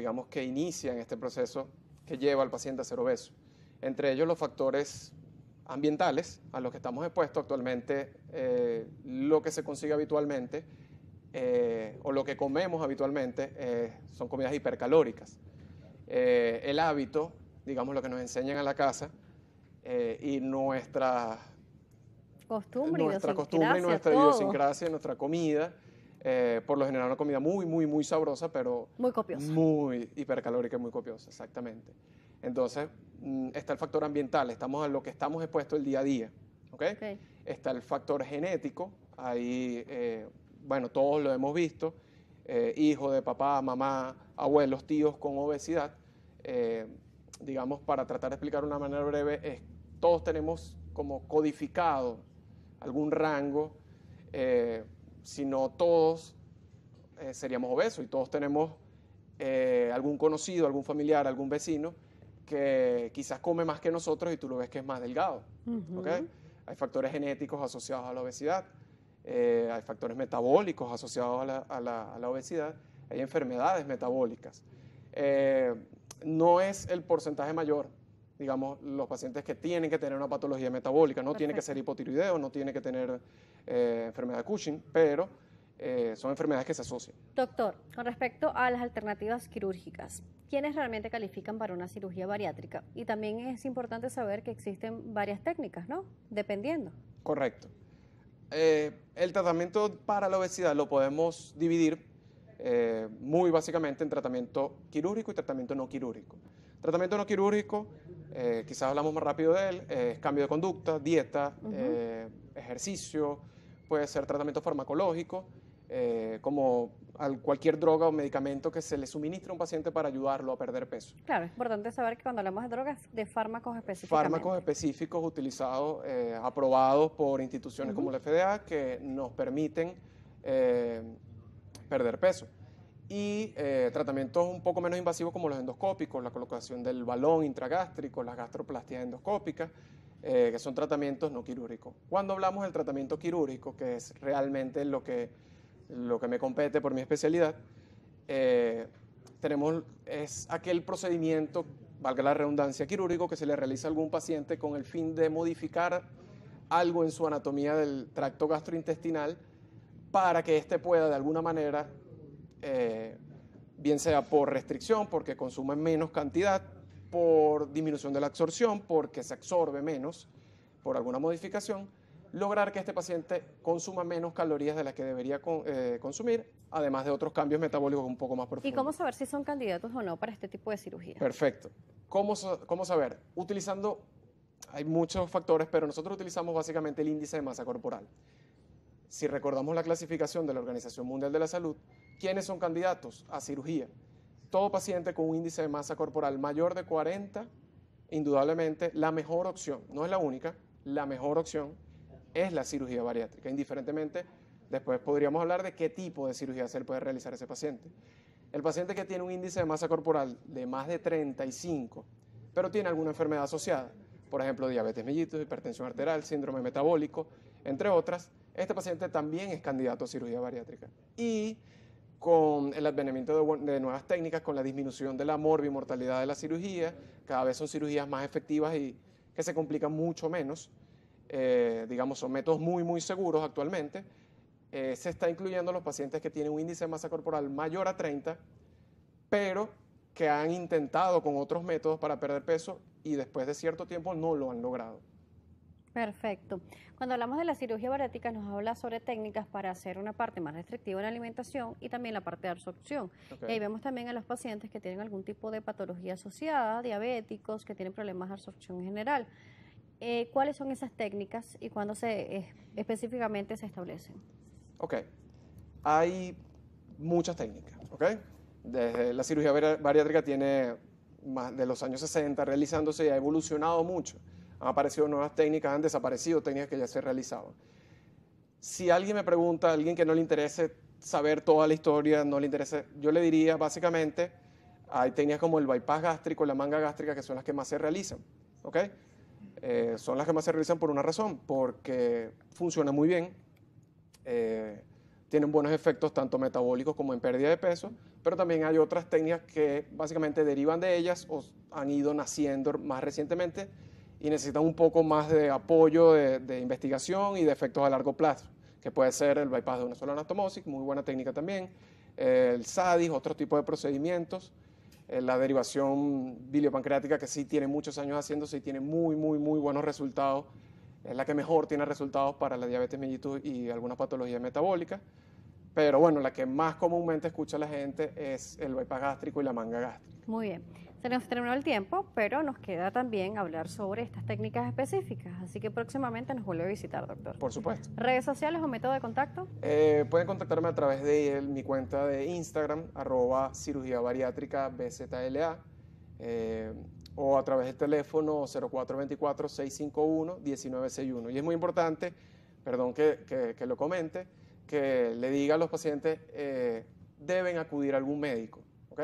digamos, que inician este proceso que lleva al paciente a ser obeso. Entre ellos los factores ambientales a los que estamos expuestos actualmente, eh, lo que se consigue habitualmente eh, o lo que comemos habitualmente eh, son comidas hipercalóricas. el hábito, digamos, lo que nos enseñan a la casa y nuestra costumbre, nuestra, costumbre, nuestra idiosincrasia, nuestra comida eh, por lo general una comida muy, muy, muy sabrosa, pero... Muy copiosa. Muy hipercalórica y muy copiosa, exactamente. Entonces, mm, está el factor ambiental, estamos a lo que estamos expuestos el día a día, ¿ok? Está el factor genético, ahí, eh, bueno, todos lo hemos visto, eh, hijo de papá, mamá, abuelos, tíos con obesidad. digamos, para tratar de explicar de una manera breve, todos tenemos como codificado algún rango si no todos eh, seríamos obesos y todos tenemos eh, algún conocido, algún familiar, algún vecino que quizás come más que nosotros y tú lo ves que es más delgado. Hay factores genéticos asociados a la obesidad, eh, hay factores metabólicos asociados a la, obesidad, hay enfermedades metabólicas. no es el porcentaje mayor, digamos, los pacientes que tienen que tener una patología metabólica. No tiene que ser hipotiroideo, no tiene que tener eh, enfermedad Cushing, pero eh, son enfermedades que se asocian. Doctor, con respecto a las alternativas quirúrgicas, ¿quiénes realmente califican para una cirugía bariátrica? Y también es importante saber que existen varias técnicas, ¿no? Dependiendo. Correcto. Eh, el tratamiento para la obesidad lo podemos dividir muy básicamente en tratamiento quirúrgico y tratamiento no quirúrgico. Tratamiento no quirúrgico eh, quizás hablamos más rápido de él, eh, cambio de conducta, dieta, eh, ejercicio, puede ser tratamiento farmacológico, eh, como cualquier droga o medicamento que se le suministre a un paciente para ayudarlo a perder peso. Claro, es importante saber que cuando hablamos de drogas, de fármacos específicos. Fármacos específicos utilizados, aprobados por instituciones como la FDA, que nos permiten perder peso y eh, tratamientos un poco menos invasivos como los endoscópicos, la colocación del balón intragástrico, las gastroplastias endoscópicas, eh, que son tratamientos no quirúrgicos. Cuando hablamos del tratamiento quirúrgico, que es realmente lo que, lo que me compete por mi especialidad, eh, tenemos, es aquel procedimiento, valga la redundancia, quirúrgico que se le realiza a algún paciente con el fin de modificar algo en su anatomía del tracto gastrointestinal para que éste pueda de alguna manera eh, bien sea por restricción, porque consume menos cantidad, por disminución de la absorción, porque se absorbe menos, por alguna modificación, lograr que este paciente consuma menos calorías de las que debería eh, consumir, además de otros cambios metabólicos un poco más profundos. ¿Y cómo saber si son candidatos o no para este tipo de cirugía? Perfecto. ¿Cómo, cómo saber? Utilizando, hay muchos factores, pero nosotros utilizamos básicamente el índice de masa corporal si recordamos la clasificación de la Organización Mundial de la Salud, ¿quiénes son candidatos a cirugía? Todo paciente con un índice de masa corporal mayor de 40, indudablemente la mejor opción, no es la única, la mejor opción es la cirugía bariátrica. Indiferentemente, después podríamos hablar de qué tipo de cirugía se puede realizar ese paciente. El paciente que tiene un índice de masa corporal de más de 35, pero tiene alguna enfermedad asociada, por ejemplo, diabetes mellitus, hipertensión arterial, síndrome metabólico, entre otras, este paciente también es candidato a cirugía bariátrica. Y con el advenimiento de, nuevas técnicas, con la disminución de la morbi-mortalidad de la cirugía, cada vez son cirugías más efectivas y que se complican mucho menos. Eh, digamos, son métodos muy, muy seguros actualmente. Eh, se está incluyendo los pacientes que tienen un índice de masa corporal mayor a 30, pero que han intentado con otros métodos para perder peso y después de cierto tiempo no lo han logrado. Perfecto. Cuando hablamos de la cirugía bariátrica nos habla sobre técnicas para hacer una parte más restrictiva en la alimentación y también la parte de absorción. Y ahí vemos también a los pacientes que tienen algún tipo de patología asociada, diabéticos, que tienen problemas de absorción en general. Eh, ¿Cuáles son esas técnicas y cuándo se, específicamente se establecen? Ok. Hay muchas técnicas, Desde la cirugía bariátrica tiene más de los años 60 realizándose y ha evolucionado mucho han aparecido nuevas técnicas, han desaparecido técnicas que ya se realizaban. Si alguien me pregunta, alguien que no le interese saber toda la historia, no le interese, yo le diría básicamente, hay técnicas como el bypass gástrico, la manga gástrica, que son las que más se realizan, ¿ok? Eh, son las que más se realizan por una razón, porque funciona muy bien, eh, tienen buenos efectos tanto metabólicos como en pérdida de peso, pero también hay otras técnicas que básicamente derivan de ellas o han ido naciendo más recientemente y necesitan un poco más de apoyo de, investigación y de efectos a largo plazo, que puede ser el bypass de una sola anastomosis, muy buena técnica también, el SADIS, otro tipo de procedimientos, eh, la derivación biliopancreática que sí tiene muchos años haciéndose y tiene muy, muy, muy buenos resultados, es la que mejor tiene resultados para la diabetes mellitus y algunas patologías metabólicas, pero bueno, la que más comúnmente escucha la gente es el bypass gástrico y la manga gástrica. Muy bien. Se nos terminó el tiempo, pero nos queda también hablar sobre estas técnicas específicas, así que próximamente nos vuelve a visitar, doctor. Por supuesto. ¿Redes sociales o método de contacto? Eh, pueden contactarme a través de eh, mi cuenta de Instagram, arroba cirugía bariátrica BZLA, eh, o a través del teléfono 0424-651-1961. Y es muy importante, perdón que, lo comente, que le diga a los pacientes, deben acudir a algún médico, ¿ok?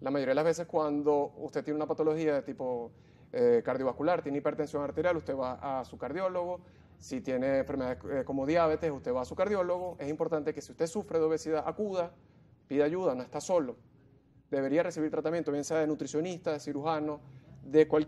La mayoría de las veces cuando usted tiene una patología de tipo eh, cardiovascular, tiene hipertensión arterial, usted va a su cardiólogo. Si tiene enfermedades eh, como diabetes, usted va a su cardiólogo. Es importante que si usted sufre de obesidad acuda, pida ayuda, no está solo. Debería recibir tratamiento, bien sea de nutricionista, de cirujano, de cualquier...